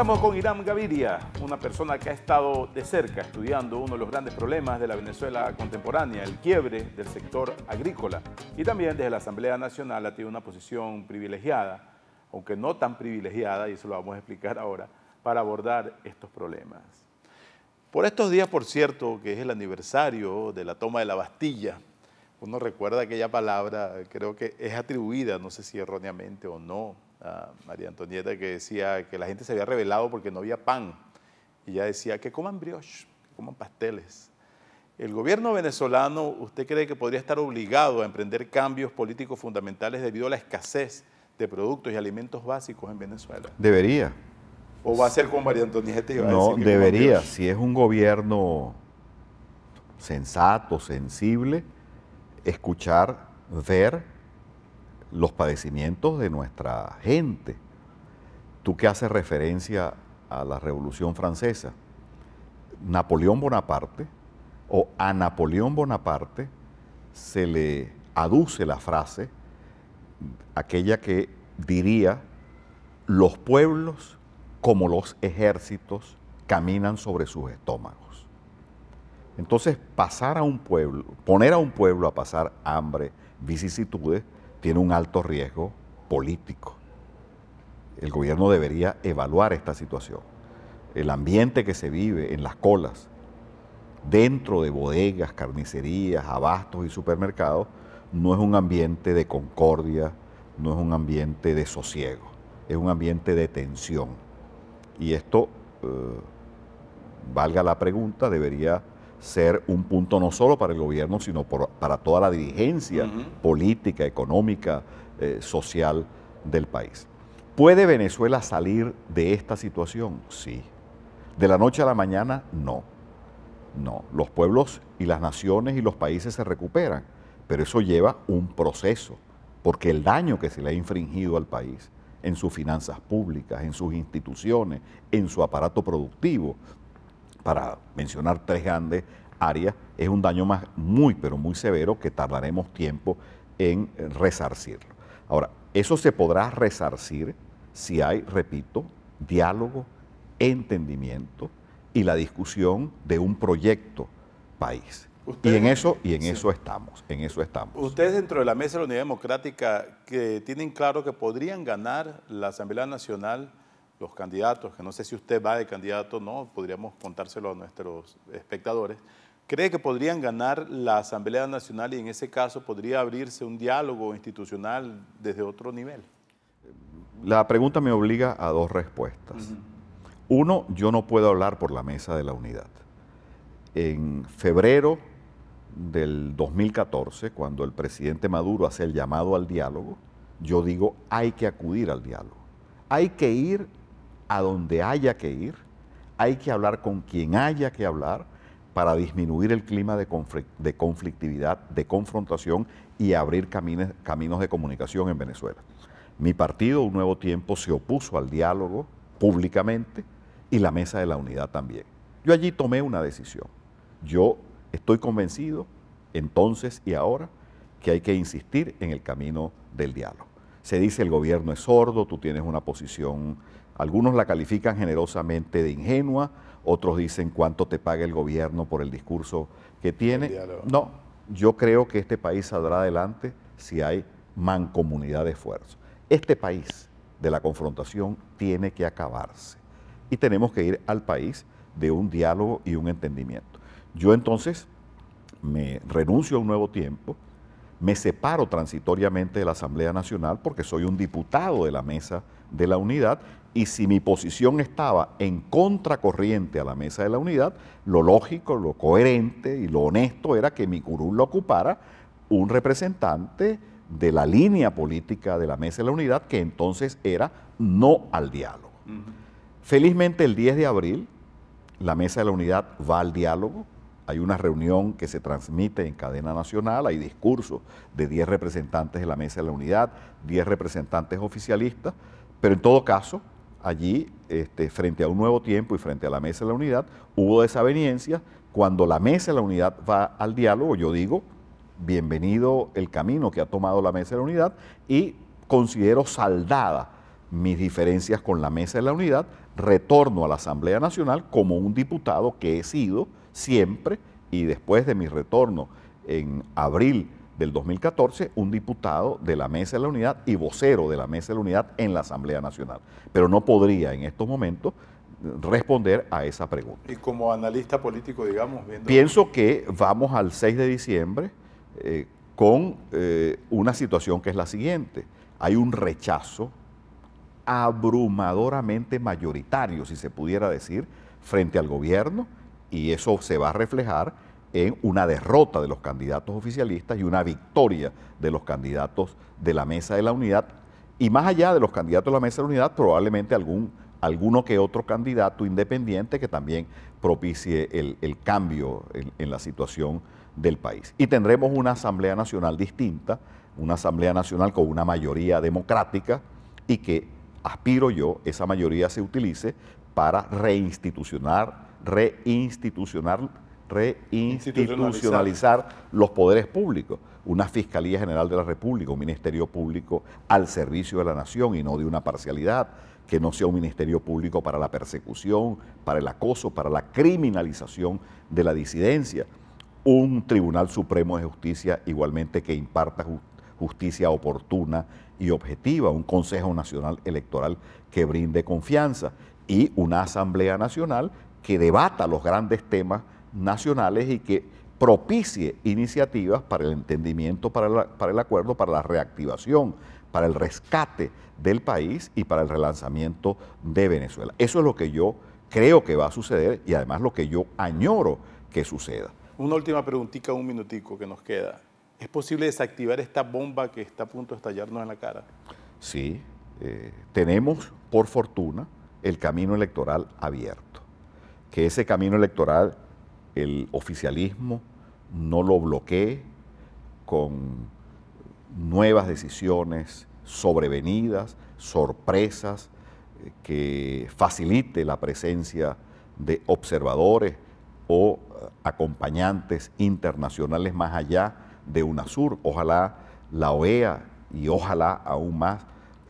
Estamos con Irán Gaviria, una persona que ha estado de cerca estudiando uno de los grandes problemas de la Venezuela contemporánea, el quiebre del sector agrícola. Y también desde la Asamblea Nacional ha tenido una posición privilegiada, aunque no tan privilegiada, y eso lo vamos a explicar ahora, para abordar estos problemas. Por estos días, por cierto, que es el aniversario de la toma de la Bastilla, uno recuerda aquella palabra, creo que es atribuida, no sé si erróneamente o no, María Antonieta que decía que la gente se había rebelado porque no había pan. Y ella decía que coman brioche, que coman pasteles. El gobierno venezolano, ¿usted cree que podría estar obligado a emprender cambios políticos fundamentales debido a la escasez de productos y alimentos básicos en Venezuela? Debería. ¿O va a ser con María Antonieta y no, debería. Si es un gobierno sensato, sensible, escuchar, ver los padecimientos de nuestra gente. Tú que haces referencia a la Revolución Francesa, Napoleón Bonaparte o a Napoleón Bonaparte se le aduce la frase, aquella que diría, los pueblos como los ejércitos caminan sobre sus estómagos. Entonces, pasar a un pueblo, poner a un pueblo a pasar hambre, vicisitudes, tiene un alto riesgo político. El gobierno debería evaluar esta situación. El ambiente que se vive en las colas, dentro de bodegas, carnicerías, abastos y supermercados, no es un ambiente de concordia, no es un ambiente de sosiego, es un ambiente de tensión. Y esto, eh, valga la pregunta, debería ser un punto no solo para el gobierno, sino para toda la dirigencia política, económica, eh, social del país. ¿Puede Venezuela salir de esta situación? Sí. ¿De la noche a la mañana? No. No. Los pueblos y las naciones y los países se recuperan, pero eso lleva un proceso, porque el daño que se le ha infringido al país en sus finanzas públicas, en sus instituciones, en su aparato productivo, para mencionar tres grandes áreas, es un daño más muy, pero muy severo que tardaremos tiempo en resarcirlo. Ahora, eso se podrá resarcir si hay, repito, diálogo, entendimiento y la discusión de un proyecto país. y en eso y en eso estamos, en eso estamos. Ustedes dentro de la mesa de la Unidad Democrática que tienen claro que podrían ganar la Asamblea Nacional los candidatos, que no sé si usted va de candidato o no, podríamos contárselo a nuestros espectadores, cree que podrían ganar la Asamblea Nacional y en ese caso podría abrirse un diálogo institucional desde otro nivel? La pregunta me obliga a dos respuestas. Uno, yo no puedo hablar por la mesa de la unidad. En febrero del 2014, cuando el presidente Maduro hace el llamado al diálogo, yo digo hay que acudir al diálogo, hay que ir a donde haya que ir, hay que hablar con quien haya que hablar para disminuir el clima de, conflictividad, de confrontación y abrir caminos de comunicación en Venezuela. Mi partido, Un Nuevo Tiempo, se opuso al diálogo públicamente y la Mesa de la Unidad también. Yo allí tomé una decisión. Yo estoy convencido, entonces y ahora, que hay que insistir en el camino del diálogo se dice el gobierno es sordo, tú tienes una posición, algunos la califican generosamente de ingenua, otros dicen cuánto te paga el gobierno por el discurso que tiene. No, yo creo que este país saldrá adelante si hay mancomunidad de esfuerzo. Este país de la confrontación tiene que acabarse y tenemos que ir al país de un diálogo y un entendimiento. Yo entonces me renuncio a un nuevo tiempo, me separo transitoriamente de la Asamblea Nacional porque soy un diputado de la mesa de la unidad y si mi posición estaba en contracorriente a la mesa de la unidad, lo lógico, lo coherente y lo honesto era que mi curul lo ocupara un representante de la línea política de la mesa de la unidad, que entonces era no al diálogo. Felizmente el 10 de abril, la mesa de la unidad va al diálogo, hay una reunión que se transmite en cadena nacional, hay discursos de 10 representantes de la Mesa de la Unidad, 10 representantes oficialistas, pero en todo caso, allí, este, frente a un nuevo tiempo y frente a la Mesa de la Unidad, hubo desaveniencia. Cuando la Mesa de la Unidad va al diálogo, yo digo, bienvenido el camino que ha tomado la Mesa de la Unidad y considero saldada mis diferencias con la Mesa de la Unidad, retorno a la Asamblea Nacional como un diputado que he sido, siempre y después de mi retorno en abril del 2014, un diputado de la Mesa de la Unidad y vocero de la Mesa de la Unidad en la Asamblea Nacional. Pero no podría en estos momentos responder a esa pregunta. Y como analista político, digamos, Pienso que vamos al 6 de diciembre eh, con eh, una situación que es la siguiente. Hay un rechazo abrumadoramente mayoritario, si se pudiera decir, frente al gobierno, y eso se va a reflejar en una derrota de los candidatos oficialistas y una victoria de los candidatos de la Mesa de la Unidad. Y más allá de los candidatos de la Mesa de la Unidad, probablemente algún, alguno que otro candidato independiente que también propicie el, cambio en, en la situación del país. Y tendremos una Asamblea Nacional distinta, una Asamblea Nacional con una mayoría democrática y que aspiro yo, esa mayoría se utilice para reinstitucionar reinstitucional, reinstitucionalizar los poderes públicos, una Fiscalía General de la República, un Ministerio Público al servicio de la nación y no de una parcialidad, que no sea un Ministerio Público para la persecución, para el acoso, para la criminalización de la disidencia, un Tribunal Supremo de Justicia igualmente que imparta justicia oportuna y objetiva, un Consejo Nacional Electoral que brinde confianza y una Asamblea Nacional que debata los grandes temas nacionales y que propicie iniciativas para el entendimiento, para, el acuerdo, para la reactivación, para el rescate del país y para el relanzamiento de Venezuela. Eso es lo que yo creo que va a suceder y además lo que yo añoro que suceda. Una última preguntita, un minutico que nos queda. ¿Es posible desactivar esta bomba que está a punto de estallarnos en la cara? Sí, eh, tenemos por fortuna el camino electoral abierto que ese camino electoral el oficialismo no lo bloquee con nuevas decisiones sobrevenidas, sorpresas, que facilite la presencia de observadores o eh, acompañantes internacionales más allá de UNASUR. Ojalá la OEA y ojalá aún más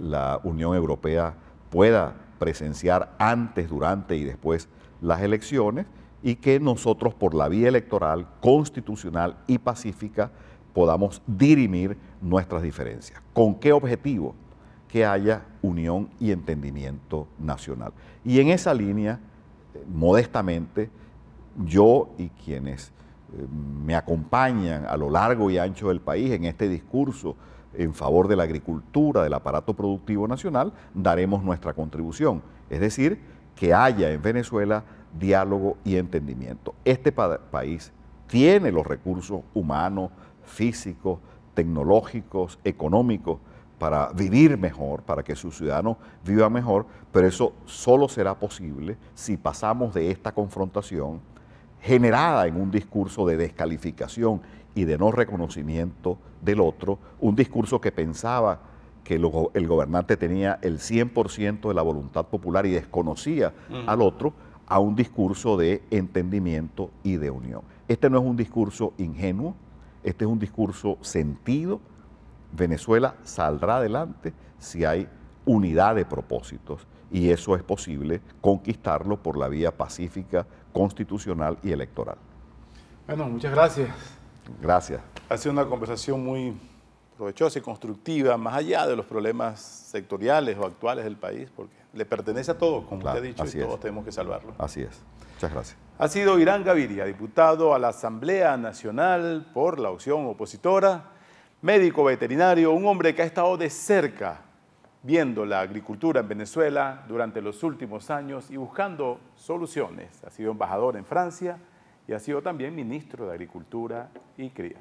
la Unión Europea pueda presenciar antes, durante y después las elecciones y que nosotros por la vía electoral, constitucional y pacífica podamos dirimir nuestras diferencias. ¿Con qué objetivo? Que haya unión y entendimiento nacional. Y en esa línea, eh, modestamente, yo y quienes eh, me acompañan a lo largo y ancho del país en este discurso en favor de la agricultura, del aparato productivo nacional, daremos nuestra contribución. Es decir, que haya en Venezuela diálogo y entendimiento. Este país tiene los recursos humanos, físicos, tecnológicos, económicos, para vivir mejor, para que sus ciudadanos vivan mejor, pero eso solo será posible si pasamos de esta confrontación generada en un discurso de descalificación y de no reconocimiento del otro, un discurso que pensaba que el gobernante tenía el 100% de la voluntad popular y desconocía al otro, a un discurso de entendimiento y de unión. Este no es un discurso ingenuo, este es un discurso sentido. Venezuela saldrá adelante si hay unidad de propósitos y eso es posible conquistarlo por la vía pacífica, constitucional y electoral. Bueno, muchas gracias. Gracias. Ha sido una conversación muy provechosa y constructiva, más allá de los problemas sectoriales o actuales del país, porque le pertenece a todos, como usted ha dicho, y todos tenemos que salvarlo. Así es. Muchas gracias. Ha sido Irán Gaviria, diputado a la Asamblea Nacional por la opción opositora, médico veterinario, un hombre que ha estado de cerca viendo la agricultura en Venezuela durante los últimos años y buscando soluciones. Ha sido embajador en Francia y ha sido también ministro de Agricultura y Cría.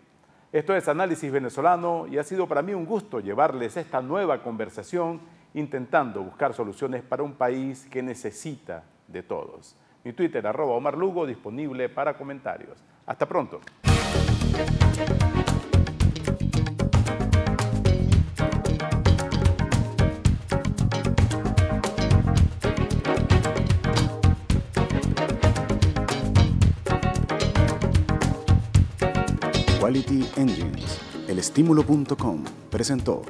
Esto es Análisis Venezolano y ha sido para mí un gusto llevarles esta nueva conversación intentando buscar soluciones para un país que necesita de todos. Mi Twitter, arroba Omar Lugo, disponible para comentarios. Hasta pronto. Quality Engines, presentó